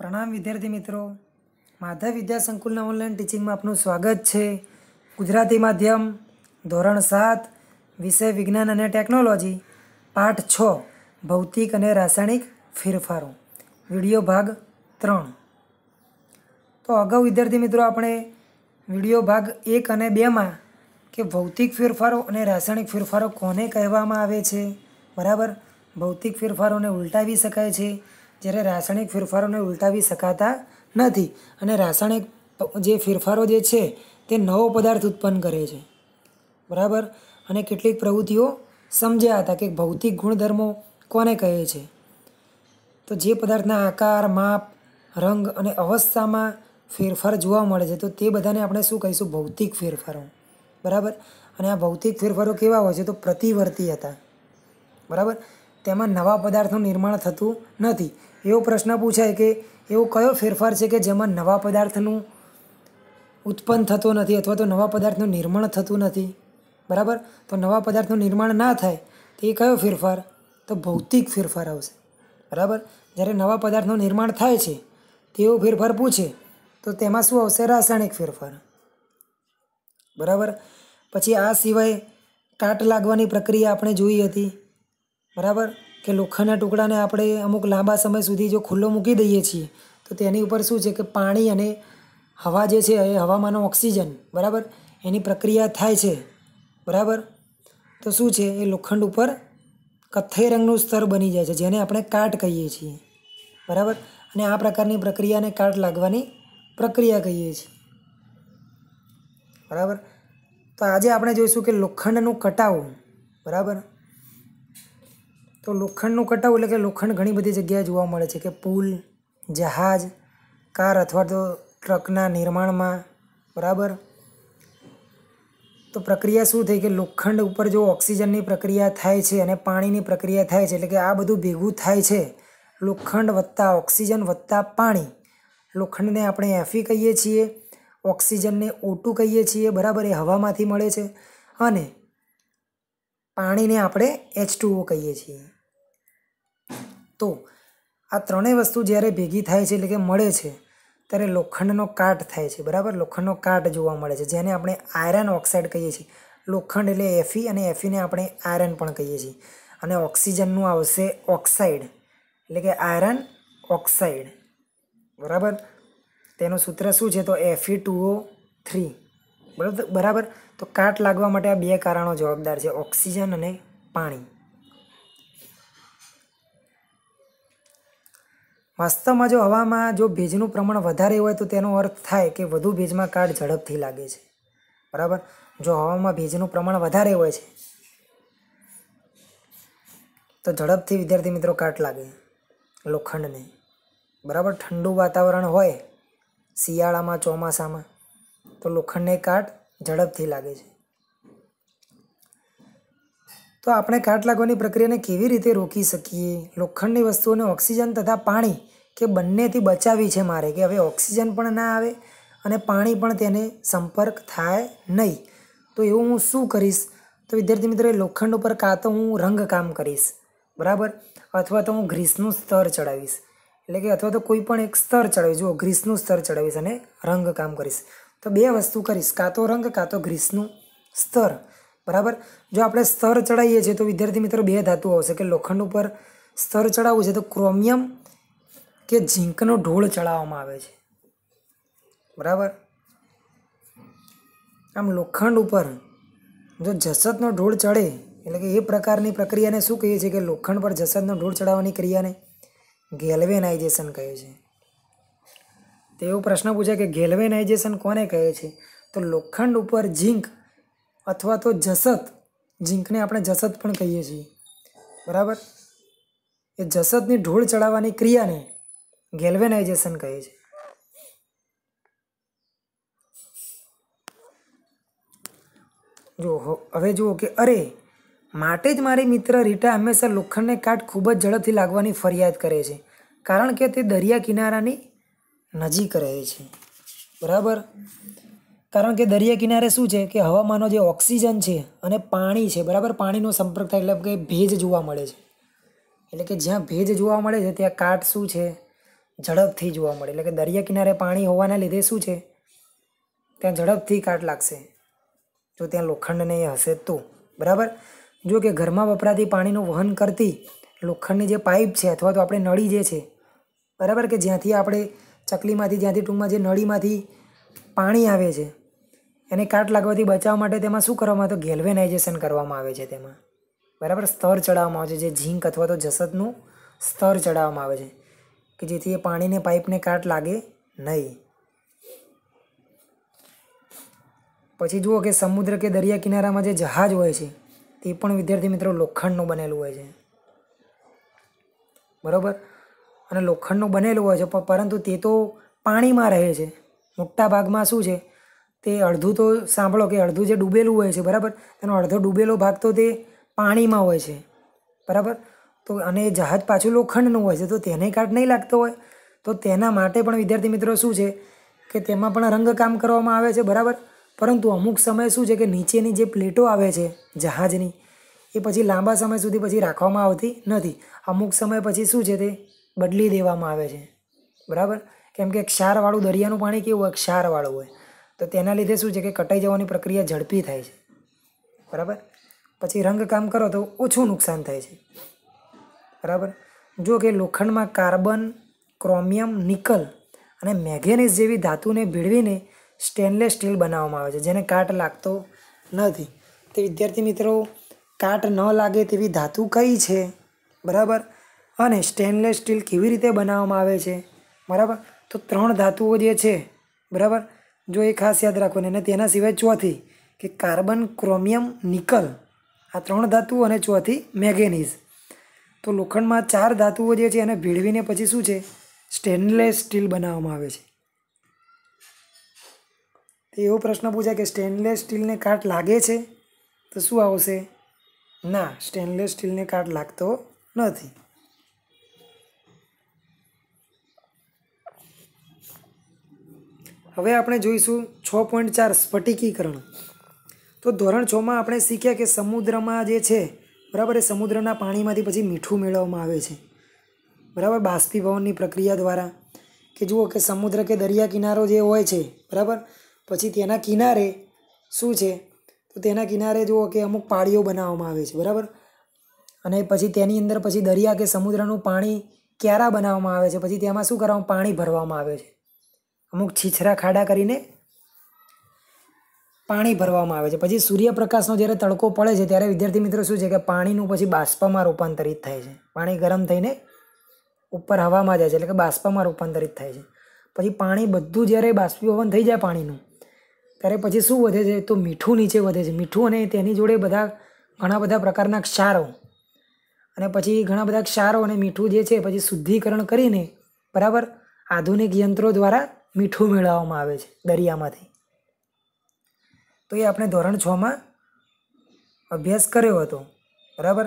પ્રણામ વિદ્યાર્થી મિત્રો માધવ વિદ્યા સંકુલના ઓનલાઈન ટીચિંગમાં આપનું સ્વાગત છે ગુજરાતી માધ્યમ ધોરણ સાત વિષય વિજ્ઞાન અને ટેકનોલોજી પાઠ છ ભૌતિક અને રાસાયણિક ફેરફારો વિડીયો ભાગ ત્રણ તો અગાઉ વિદ્યાર્થી મિત્રો આપણે વિડીયો ભાગ એક અને બેમાં કે ભૌતિક ફેરફારો અને રાસાયણિક ફેરફારો કોને કહેવામાં આવે છે બરાબર ભૌતિક ફેરફારોને ઉલટાવી શકાય છે જ્યારે રાસાયણિક ફેરફારોને ઉલટાવી શકાતા નથી અને રાસાયણિક જે ફેરફારો જે છે તે નવો પદાર્થ ઉત્પન્ન કરે છે બરાબર અને કેટલીક પ્રવૃત્તિઓ સમજ્યા હતા કે ભૌતિક ગુણધર્મો કોને કહે છે તો જે પદાર્થના આકાર માપ રંગ અને અવસ્થામાં ફેરફાર જોવા મળે છે તો તે બધાને આપણે શું કહીશું ભૌતિક ફેરફારો બરાબર અને આ ભૌતિક ફેરફારો કેવા હોય છે તો પ્રતિવર્તી હતા બરાબર તેમાં નવા પદાર્થનું નિર્માણ થતું નથી એવો પ્રશ્ન પૂછાય કે એવો કયો ફેરફાર છે કે જેમાં નવા પદાર્થનું ઉત્પન્ન થતું નથી અથવા તો નવા પદાર્થનું નિર્માણ થતું નથી બરાબર તો નવા પદાર્થનું નિર્માણ ના થાય તો એ કયો ફેરફાર તો ભૌતિક ફેરફાર આવશે બરાબર જ્યારે નવા પદાર્થનું નિર્માણ થાય છે તેવો ફેરફાર પૂછે તો તેમાં શું આવશે રાસાયણિક ફેરફાર બરાબર પછી આ સિવાય કાટ લાગવાની પ્રક્રિયા આપણે જોઈ હતી બરાબર કે લોખંડના ટુકડાને આપણે અમુક લાંબા સમય સુધી જો ખુલ્લો મૂકી દઈએ છીએ તો તેની ઉપર શું છે કે પાણી અને હવા જે છે એ હવામાંનો ઓક્સિજન બરાબર એની પ્રક્રિયા થાય છે બરાબર તો શું છે એ લોખંડ ઉપર કથ્થઈ રંગનું સ્તર બની જાય છે જેને આપણે કાટ કહીએ છીએ બરાબર અને આ પ્રકારની પ્રક્રિયાને કાટ લાગવાની પ્રક્રિયા કહીએ છીએ બરાબર તો આજે આપણે જોઈશું કે લોખંડનું કટાવું બરાબર તો લોખંડનું કટાવ એટલે કે લોખંડ ઘણી બધી જગ્યાએ જોવા મળે છે કે પુલ જહાજ કાર અથવા તો ટ્રકના નિર્માણમાં બરાબર તો પ્રક્રિયા શું થઈ કે લોખંડ ઉપર જો ઓક્સિજનની પ્રક્રિયા થાય છે અને પાણીની પ્રક્રિયા થાય છે એટલે કે આ બધું ભેગું થાય છે લોખંડ વત્તા ઓક્સિજન વત્તા પાણી લોખંડને આપણે એફી કહીએ છીએ ઓક્સિજનને ઓટું કહીએ છીએ બરાબર એ હવામાંથી મળે છે અને પાણીને આપણે એચ ટુઓ કહીએ છીએ તો આ ત્રણેય વસ્તુ જ્યારે ભેગી થાય છે એટલે કે મળે છે ત્યારે લોખંડનો કાટ થાય છે બરાબર લોખંડનો કાટ જોવા મળે છે જેને આપણે આયરન ઓક્સાઇડ કહીએ છીએ લોખંડ એટલે એફી અને એફીને આપણે આયરન પણ કહીએ છીએ અને ઓક્સિજનનું આવશે ઓક્સાઇડ એટલે કે આયરન ઓક્સાઇડ બરાબર તેનું સૂત્ર શું છે તો એફી ટુઓ થ્રી બરાબર બરાબર તો કાટ લાગવા માટે આ બે કારણો જવાબદાર છે ઓક્સિજન અને પાણી વાસ્તવમાં જો હવામાં જો ભેજનું પ્રમાણ વધારે હોય તો તેનો અર્થ થાય કે વધુ ભેજમાં કાર્ડ ઝડપથી લાગે છે બરાબર જો હવામાં ભેજનું પ્રમાણ વધારે હોય છે તો ઝડપથી વિદ્યાર્થી મિત્રો કાટ લાગે લોખંડને બરાબર ઠંડુ વાતાવરણ હોય શિયાળામાં ચોમાસામાં તો લોખંડને કાટ ઝડપથી લાગે છે તો આપણે કાટ લાગવાની પ્રક્રિયાને કેવી રીતે રોકી શકીએ લોખંડની વસ્તુઓને ઓક્સિજન તથા પાણી કે બંનેથી બચાવી છે મારે કે હવે ઓક્સિજન પણ ના આવે અને પાણી પણ તેને સંપર્ક થાય નહીં તો એવું હું શું કરીશ તો વિદ્યાર્થી મિત્રો લોખંડ ઉપર કાં તો હું રંગકામ કરીશ બરાબર અથવા તો હું ગ્રીસનું સ્તર ચડાવીશ એટલે કે અથવા તો કોઈ પણ એક સ્તર ચડાવીશ જુઓ ગ્રીસનું સ્તર ચડાવીશ અને રંગકામ કરીશ તો બે વસ્તુ કરીશ કાં તો રંગ કાં તો ગ્રીસનું સ્તર બરાબર જો આપણે સ્તર ચડાવીએ છીએ તો વિદ્યાર્થી મિત્રો બે ધાતુ આવશે કે લોખંડ ઉપર સ્તર ચડાવવું છે તો ક્રોમિયમ કે ઝીંકનો ઢોળ ચડાવવામાં આવે છે બરાબર આમ લોખંડ ઉપર જો જસતનો ઢોળ ચડે એટલે કે એ પ્રકારની પ્રક્રિયાને શું કહીએ છીએ કે લોખંડ પર જસતનો ઢોળ ચડાવવાની ક્રિયાને ગેલ્વેનાઇઝેશન કહે છે તો એવો પ્રશ્ન પૂછે કે ગેલ્વેનાઇઝેશન કોને કહે છે તો લોખંડ ઉપર ઝીંક અથવા તો જસત ઝીંકને આપણે જસત પણ કહીએ છીએ બરાબર એ જસતની ઢોળ ચડાવવાની ક્રિયાને ગેલ્વેનાઇઝેશન કહે છે જો હવે જુઓ કે અરે માટે જ મારી મિત્ર રીટા હંમેશા લોખંડને કાટ ખૂબ જ ઝડપથી લાગવાની ફરિયાદ કરે છે કારણ કે તે દરિયા કિનારાની નજીક રહે છે બરાબર કારણ કે દરિયા કિનારે શું છે કે હવામાંનો જે ઓક્સિજન છે અને પાણી છે બરાબર પાણીનો સંપર્ક થાય એટલે કે ભેજ જોવા મળે છે એટલે કે જ્યાં ભેજ જોવા મળે છે ત્યાં કાટ શું છે ઝડપથી જોવા મળે એટલે કે દરિયા કિનારે પાણી હોવાના લીધે શું છે ત્યાં ઝડપથી કાટ લાગશે જો ત્યાં લોખંડ નહીં હશે તો બરાબર જો કે ઘરમાં વપરાતી પાણીનું વહન કરતી લોખંડની જે પાઇપ છે અથવા તો આપણે નળી જે છે બરાબર કે જ્યાંથી આપણે ચકલીમાંથી જ્યાંથી ટૂંકમાં જે નળીમાંથી પાણી આવે છે એને કાટ લાગવાથી બચાવવા માટે તેમાં શું કરવામાં આવે તો ગેલ્વેનાઇઝેશન કરવામાં આવે છે તેમાં બરાબર સ્તર ચડાવવામાં આવે છે જે ઝીંક અથવા તો જસતનું સ્તર ચડાવવામાં આવે છે કે જેથી એ પાણીને પાઇપને કાટ લાગે નહીં પછી જુઓ કે સમુદ્ર કે દરિયા કિનારામાં જે જહાજ હોય છે તે પણ વિદ્યાર્થી મિત્રો લોખંડનું બનેલું હોય છે બરાબર અને લોખંડનું બનેલું હોય છે પરંતુ તે તો પાણીમાં રહે છે મોટા ભાગમાં શું છે તે અડધું તો સાંભળો કે અડધું જે ડૂબેલું હોય છે બરાબર તેનો અડધો ડૂબેલો ભાગ તો તે પાણીમાં હોય છે બરાબર તો અને જહાજ પાછું લોખંડનું હોય છે તો તેને કાટ નહીં લાગતો હોય તો તેના માટે પણ વિદ્યાર્થી મિત્રો શું છે કે તેમાં પણ રંગકામ કરવામાં આવે છે બરાબર પરંતુ અમુક સમય શું છે કે નીચેની જે પ્લેટો આવે છે જહાજની એ પછી લાંબા સમય સુધી પછી રાખવામાં આવતી નથી અમુક સમય પછી શું છે તે બદલી દેવામાં આવે છે બરાબર કેમ કે ક્ષારવાળું દરિયાનું પાણી કેવું હોય ક્ષારવાળું હોય તો તેના લીધે શું છે કે કટાઈ જવાની પ્રક્રિયા ઝડપી થાય છે બરાબર પછી રંગકામ કરો તો ઓછું નુકસાન થાય છે બરાબર જો કે લોખંડમાં કાર્બન ક્રોમિયમ નિકલ અને મેગ્નેઝ જેવી ધાતુને ભેળવીને સ્ટેનલેસ સ્ટીલ બનાવવામાં આવે છે જેને કાટ લાગતો નથી તે વિદ્યાર્થી મિત્રો કાટ ન લાગે તેવી ધાતુ કઈ છે બરાબર અને સ્ટેનલેસ સ્ટીલ કેવી રીતે બનાવવામાં આવે છે બરાબર તો ત્રણ ધાતુઓ જે છે બરાબર જો એ ખાસ યાદ રાખવાની અને તેના સિવાય ચોથી કે કાર્બન ક્રોમિયમ નિકલ આ ત્રણ ધાતુઓ અને ચોથી મેગેનીઝ તો લોખંડમાં ચાર ધાતુઓ જે છે એને ભેળવીને પછી શું છે સ્ટેનલેસ સ્ટીલ બનાવવામાં આવે છે એવો પ્રશ્ન પૂછાય કે સ્ટેનલેસ સ્ટીલને કાટ લાગે છે તો શું આવશે ના સ્ટેનલેસ સ્ટીલને કાટ લાગતો નથી હવે આપણે જોઈશું છ પોઈન્ટ ચાર સ્ફટિકીકરણ તો ધોરણ છમાં આપણે શીખ્યા કે સમુદ્રમાં જે છે બરાબર એ સમુદ્રના પાણીમાંથી પછી મીઠું મેળવવામાં આવે છે બરાબર બાષ્પીભવનની પ્રક્રિયા દ્વારા કે જુઓ કે સમુદ્ર કે દરિયા કિનારો જે હોય છે બરાબર પછી તેના કિનારે શું છે તો તેના કિનારે જુઓ કે અમુક પાળીઓ બનાવવામાં આવે છે બરાબર અને પછી તેની અંદર પછી દરિયા કે સમુદ્રનું પાણી ક્યારા બનાવવામાં આવે છે પછી તેમાં શું કરવામાં પાણી ભરવામાં આવે છે અમુક છીછરા ખાડા કરીને પાણી ભરવામાં આવે છે પછી સૂર્યપ્રકાશનો જ્યારે તડકો પડે છે ત્યારે વિદ્યાર્થી મિત્રો શું છે કે પાણીનું પછી બાષ્પમાં રૂપાંતરિત થાય છે પાણી ગરમ થઈને ઉપર હવામાં જાય છે એટલે કે બાષ્પમાં રૂપાંતરિત થાય છે પછી પાણી બધું જ્યારે બાષ્પીભવન થઈ જાય પાણીનું ત્યારે પછી શું વધે છે તો મીઠું નીચે વધે છે મીઠું અને તેની જોડે બધા ઘણા બધા પ્રકારના ક્ષારો અને પછી ઘણા બધા ક્ષારો અને મીઠું જે છે પછી શુદ્ધિકરણ કરીને બરાબર આધુનિક યંત્રો દ્વારા મીઠું મેળવવામાં આવે છે દરિયામાંથી તો એ આપણે ધોરણ છમાં અભ્યાસ કર્યો હતો બરાબર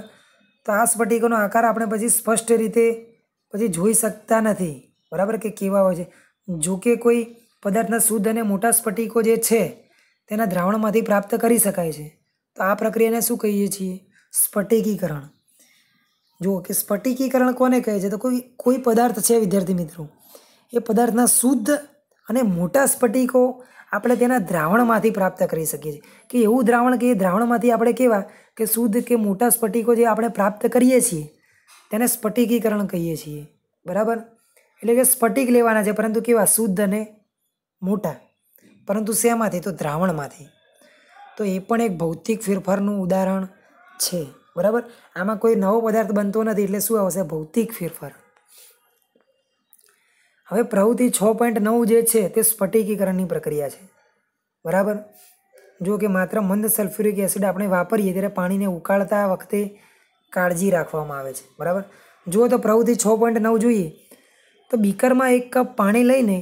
તો આ સ્ફટિકોનો આકાર આપણે પછી સ્પષ્ટ રીતે પછી જોઈ શકતા નથી બરાબર કે કેવા હોય છે જો કે કોઈ પદાર્થના શુદ્ધ અને મોટા સ્ફટિકો જે છે તેના દ્રાવણમાંથી પ્રાપ્ત કરી શકાય છે તો આ પ્રક્રિયાને શું કહીએ છીએ સ્ફટિકીકરણ જો કે સ્ફટિકીકરણ કોને કહે છે તો કોઈ કોઈ પદાર્થ છે વિદ્યાર્થી મિત્રો એ પદાર્થના શુદ્ધ અને મોટા સ્ફટિકો આપણે તેના દ્રાવણમાંથી પ્રાપ્ત કરી શકીએ છીએ કે એવું દ્રાવણ કે એ દ્રાવણમાંથી આપણે કેવા કે શુદ્ધ કે મોટા સ્ફટિકો જે આપણે પ્રાપ્ત કરીએ છીએ તેને સ્ફટિકીકરણ કહીએ છીએ બરાબર એટલે કે સ્ફટિક લેવાના છે પરંતુ કેવા શુદ્ધ અને મોટા પરંતુ શેમાંથી તો દ્રાવણમાંથી તો એ પણ એક ભૌતિક ફેરફારનું ઉદાહરણ છે બરાબર આમાં કોઈ નવો પદાર્થ બનતો નથી એટલે શું આવશે ભૌતિક ફેરફાર હવે પ્રવૃત્તિ છ પોઈન્ટ નવ જે છે તે સ્ફટિકીકરણની પ્રક્રિયા છે બરાબર જો કે માત્ર મંદ સલ્ફ્યુરિક એસિડ આપણે વાપરીએ ત્યારે પાણીને ઉકાળતા વખતે કાળજી રાખવામાં આવે છે બરાબર જો તો પ્રવૃત્તિ છ પોઈન્ટ નવ જોઈએ તો બીકરમાં એક કપ પાણી લઈને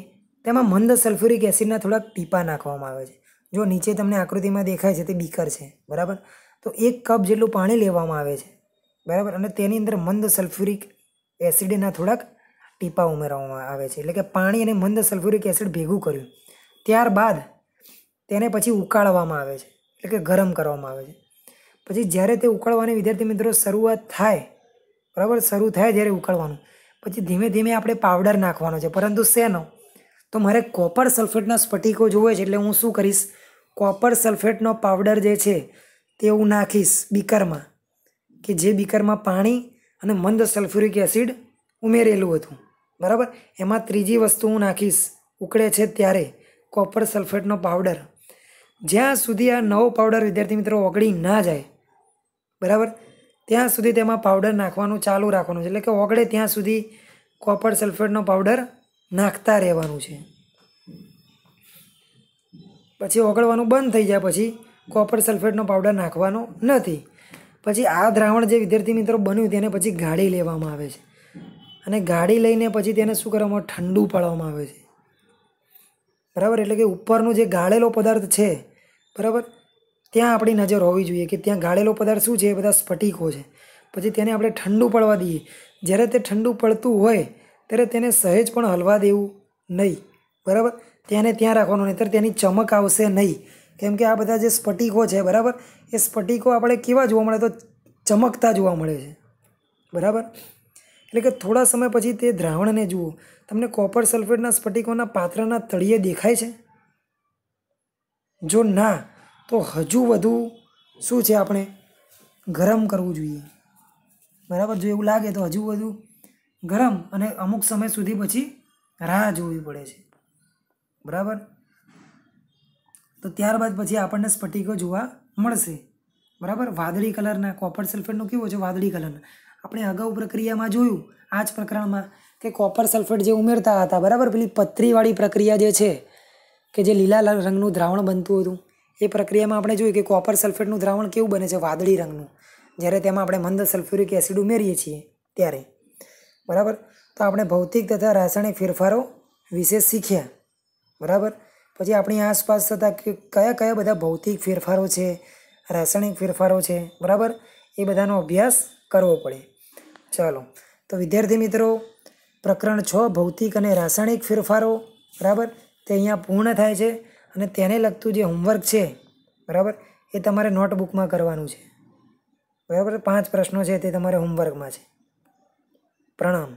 તેમાં મંદ સલ્ફ્યુરિક એસિડના થોડાક ટીપા નાખવામાં આવે છે જો નીચે તમને આકૃતિમાં દેખાય છે તે બીકર છે બરાબર તો એક કપ જેટલું પાણી લેવામાં આવે છે બરાબર અને તેની અંદર મંદ સલ્ફ્યુરિક એસિડના થોડાક ટીપા ઉમેરવામાં આવે છે એટલે કે પાણી અને મંદ સલ્ફ્યુરિક એસિડ ભેગું કર્યું ત્યારબાદ તેને પછી ઉકાળવામાં આવે છે એટલે કે ગરમ કરવામાં આવે છે પછી જ્યારે તે ઉકાળવાની વિદ્યાર્થી મિત્રો શરૂઆત થાય બરાબર શરૂ થાય જ્યારે ઉકાળવાનું પછી ધીમે ધીમે આપણે પાવડર નાખવાનો છે પરંતુ શેનો તો મારે કોપર સલ્ફેટના સ્ફટિકો જોવે છે એટલે હું શું કરીશ કોપર સલ્ફેટનો પાવડર જે છે તે હું નાખીશ બીકરમાં કે જે બીકરમાં પાણી અને મંદ સલ્ફ્યુરિક એસિડ ઉમેરેલું હતું બરાબર એમાં ત્રીજી વસ્તુ હું નાખીશ ઉકળે છે ત્યારે કોપર સલ્ફેટનો પાવડર જ્યાં સુધી આ નવો પાવડર વિદ્યાર્થી મિત્રો ઓગળી ના જાય બરાબર ત્યાં સુધી તેમાં પાવડર નાખવાનું ચાલુ રાખવાનું છે એટલે કે ઓગળે ત્યાં સુધી કોપર સલ્ફેટનો પાવડર નાખતા રહેવાનું છે પછી ઓગળવાનું બંધ થઈ જાય પછી કોપર સલ્ફેટનો પાવડર નાખવાનો નથી પછી આ દ્રાવણ જે વિદ્યાર્થી મિત્રો બન્યું તેને પછી ગાળી લેવામાં આવે છે અને ગાડી લઈને પછી તેને શું કરવામાં ઠંડુ પાડવામાં આવે છે બરાબર એટલે કે ઉપરનો જે ગાળેલો પદાર્થ છે બરાબર ત્યાં આપણી નજર હોવી જોઈએ કે ત્યાં ગાળેલો પદાર્થ શું છે એ બધા સ્ફટિકો છે પછી તેને આપણે ઠંડુ પડવા દઈએ જ્યારે તે ઠંડુ પડતું હોય ત્યારે તેને સહેજ પણ હલવા દેવું નહીં બરાબર તેને ત્યાં રાખવાનું નહીંતર તેની ચમક આવશે નહીં કેમ કે આ બધા જે સ્ફટિકો છે બરાબર એ સ્ફટિકો આપણે કેવા જોવા મળે તો ચમકતા જોવા મળે છે બરાબર એટલે કે થોડા સમય પછી તે દ્રાવણને જુઓ તમને કોપર સલ્ફેટના સ્ફટિકોના પાત્રના તળિયે દેખાય છે જો ના તો હજુ વધુ શું છે આપણે ગરમ કરવું જોઈએ બરાબર જો એવું લાગે તો હજુ વધુ ગરમ અને અમુક સમય સુધી પછી રાહ જોવી પડે છે બરાબર તો ત્યારબાદ પછી આપણને સ્ફટિકો જોવા મળશે બરાબર વાદળી કલરના કોપર સલ્ફેટનું કેવું છે વાદળી કલરના આપણે અગાઉ પ્રક્રિયામાં જોયું આ જ પ્રકરણમાં કે કોપર સલ્ફેટ જે ઉમેરતા હતા બરાબર પેલી પથરીવાળી પ્રક્રિયા જે છે કે જે લીલા રંગનું દ્રાવણ બનતું હતું એ પ્રક્રિયામાં આપણે જોયું કે કોપર સલ્ફેટનું દ્રાવણ કેવું બને છે વાદળી રંગનું જ્યારે તેમાં આપણે મંદ સલ્ફ્યુરિક એસિડ ઉમેરીએ છીએ ત્યારે બરાબર તો આપણે ભૌતિક તથા રાસાયણિક ફેરફારો વિશે શીખ્યા બરાબર પછી આપણી આસપાસ થતા કયા કયા બધા ભૌતિક ફેરફારો છે રાસાયણિક ફેરફારો છે બરાબર એ બધાનો અભ્યાસ કરવો પડે ચાલો તો વિદ્યાર્થી મિત્રો પ્રકરણ છ ભૌતિક અને રાસાયણિક ફેરફારો બરાબર તે અહીંયા પૂર્ણ થાય છે અને તેને લગતું જે હોમવર્ક છે બરાબર એ તમારે નોટબુકમાં કરવાનું છે બરાબર પાંચ પ્રશ્નો છે તે તમારે હોમવર્કમાં છે પ્રણામ